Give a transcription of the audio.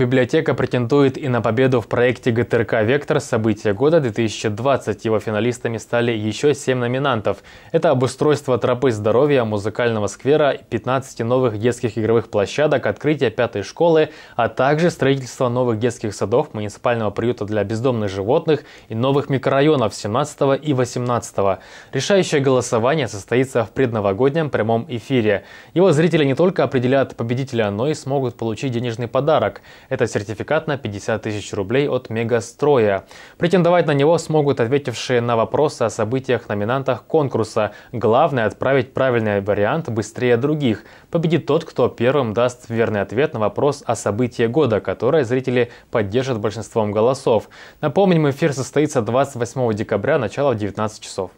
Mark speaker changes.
Speaker 1: Библиотека претендует и на победу в проекте ГТРК «Вектор. События года 2020». Его финалистами стали еще семь номинантов. Это обустройство тропы здоровья, музыкального сквера, 15 новых детских игровых площадок, открытие пятой школы, а также строительство новых детских садов, муниципального приюта для бездомных животных и новых микрорайонов 17 и 18. Решающее голосование состоится в предновогоднем прямом эфире. Его зрители не только определят победителя, но и смогут получить денежный подарок. Это сертификат на 50 тысяч рублей от Мегастроя. Претендовать на него смогут ответившие на вопросы о событиях-номинантах конкурса. Главное – отправить правильный вариант быстрее других. Победит тот, кто первым даст верный ответ на вопрос о событии года, которое зрители поддержат большинством голосов. Напомним, эфир состоится 28 декабря, начало в 19 часов.